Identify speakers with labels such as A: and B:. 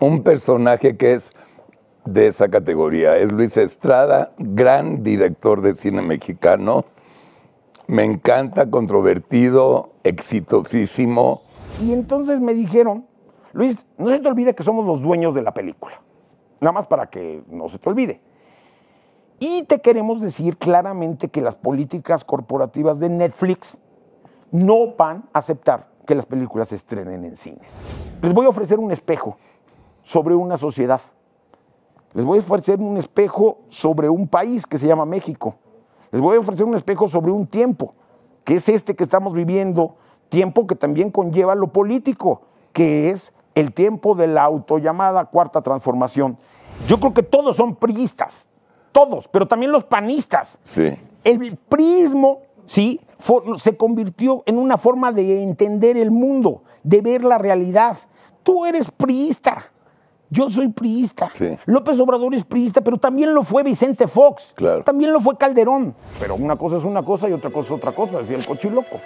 A: un personaje que es de esa categoría. Es Luis Estrada, gran director de cine mexicano. Me encanta, controvertido,
B: exitosísimo. Y entonces me dijeron, Luis, no se te olvide que somos los dueños de la película. Nada más para que no se te olvide. Y te queremos decir claramente que las políticas corporativas de Netflix no van a aceptar que las películas se estrenen en cines. Les voy a ofrecer un espejo sobre una sociedad. Les voy a ofrecer un espejo sobre un país que se llama México. Les voy a ofrecer un espejo sobre un tiempo, que es este que estamos viviendo, tiempo que también conlleva lo político, que es el tiempo de la autollamada cuarta transformación. Yo creo que todos son priistas, todos, pero también los panistas. El priismo... sí, se convirtió en una forma de entender el mundo, de ver la realidad. Tú eres priista, yo soy priista. López Obrador es priista, pero también lo fue Vicente Fox. También lo fue Calderón. Pero una cosa es una cosa y otra cosa es otra cosa, decía el cochiloco.